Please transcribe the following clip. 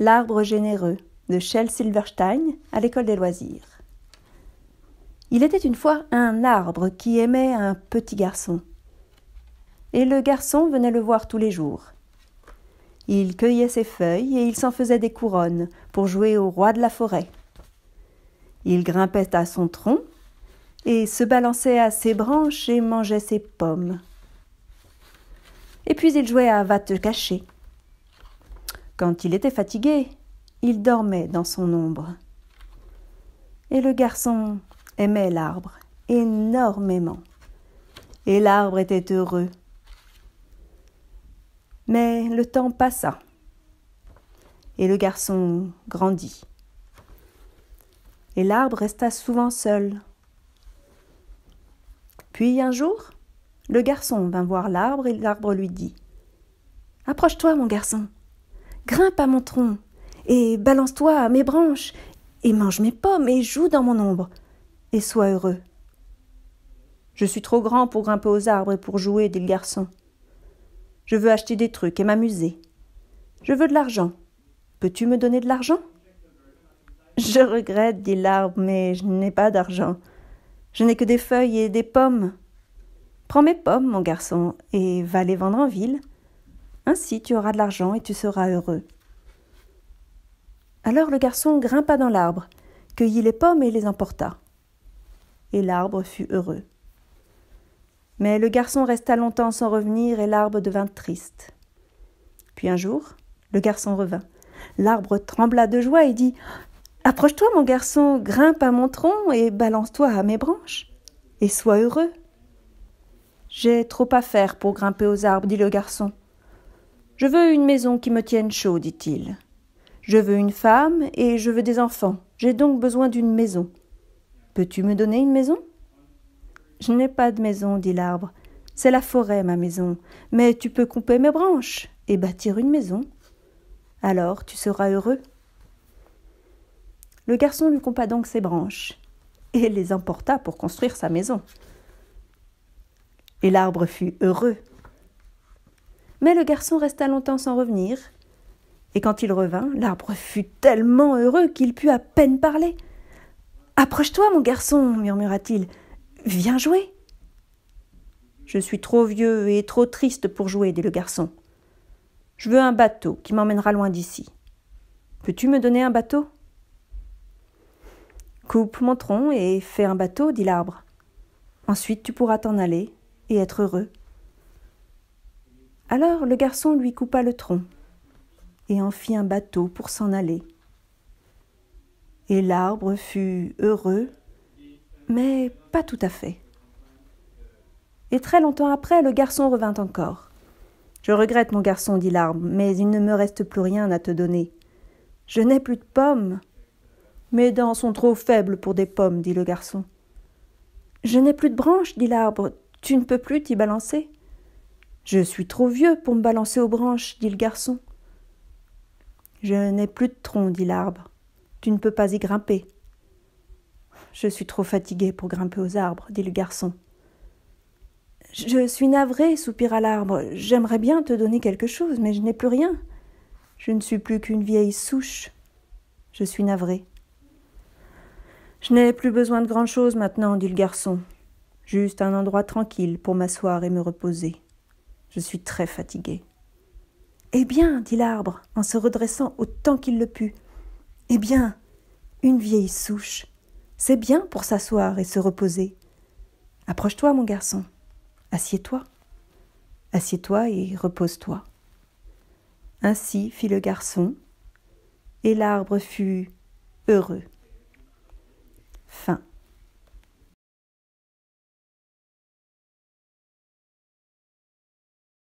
L'arbre généreux de Shel Silverstein à l'école des loisirs. Il était une fois un arbre qui aimait un petit garçon. Et le garçon venait le voir tous les jours. Il cueillait ses feuilles et il s'en faisait des couronnes pour jouer au roi de la forêt. Il grimpait à son tronc et se balançait à ses branches et mangeait ses pommes. Et puis il jouait à va te cacher quand il était fatigué, il dormait dans son ombre. Et le garçon aimait l'arbre énormément. Et l'arbre était heureux. Mais le temps passa. Et le garçon grandit. Et l'arbre resta souvent seul. Puis un jour, le garçon vint voir l'arbre et l'arbre lui dit Approche-toi, mon garçon, Grimpe à mon tronc, et balance-toi à mes branches, et mange mes pommes, et joue dans mon ombre, et sois heureux. Je suis trop grand pour grimper aux arbres et pour jouer, dit le garçon. Je veux acheter des trucs et m'amuser. Je veux de l'argent. Peux-tu me donner de l'argent Je regrette, dit l'arbre, mais je n'ai pas d'argent. Je n'ai que des feuilles et des pommes. Prends mes pommes, mon garçon, et va les vendre en ville. Ainsi tu auras de l'argent et tu seras heureux. Alors le garçon grimpa dans l'arbre, cueillit les pommes et les emporta. Et l'arbre fut heureux. Mais le garçon resta longtemps sans revenir et l'arbre devint triste. Puis un jour, le garçon revint. L'arbre trembla de joie et dit Approche-toi, mon garçon, grimpe à mon tronc et balance-toi à mes branches, et sois heureux. J'ai trop à faire pour grimper aux arbres, dit le garçon. Je veux une maison qui me tienne chaud, dit-il. Je veux une femme et je veux des enfants. J'ai donc besoin d'une maison. Peux-tu me donner une maison Je n'ai pas de maison, dit l'arbre. C'est la forêt, ma maison. Mais tu peux couper mes branches et bâtir une maison. Alors tu seras heureux. Le garçon lui compa donc ses branches et les emporta pour construire sa maison. Et l'arbre fut heureux mais le garçon resta longtemps sans revenir, et quand il revint, l'arbre fut tellement heureux qu'il put à peine parler. Approche-toi, mon garçon, murmura-t-il. Viens jouer. Je suis trop vieux et trop triste pour jouer, dit le garçon. Je veux un bateau qui m'emmènera loin d'ici. Peux-tu me donner un bateau Coupe mon tronc et fais un bateau, dit l'arbre. Ensuite tu pourras t'en aller et être heureux. Alors le garçon lui coupa le tronc et en fit un bateau pour s'en aller. Et l'arbre fut heureux, mais pas tout à fait. Et très longtemps après, le garçon revint encore. Je regrette, mon garçon, dit l'arbre, mais il ne me reste plus rien à te donner. Je n'ai plus de pommes. Mes dents sont trop faibles pour des pommes, dit le garçon. Je n'ai plus de branches, dit l'arbre, tu ne peux plus t'y balancer. Je suis trop vieux pour me balancer aux branches, dit le garçon. Je n'ai plus de tronc, dit l'arbre. Tu ne peux pas y grimper. Je suis trop fatigué pour grimper aux arbres, dit le garçon. Je suis navré, soupira l'arbre. J'aimerais bien te donner quelque chose, mais je n'ai plus rien. Je ne suis plus qu'une vieille souche. Je suis navré. Je n'ai plus besoin de grand-chose maintenant, dit le garçon. Juste un endroit tranquille pour m'asseoir et me reposer. Je suis très fatigué. Eh bien, dit l'arbre, en se redressant autant qu'il le put, eh bien, une vieille souche, c'est bien pour s'asseoir et se reposer. Approche-toi, mon garçon, assieds-toi, assieds-toi et repose-toi. Ainsi fit le garçon, et l'arbre fut heureux.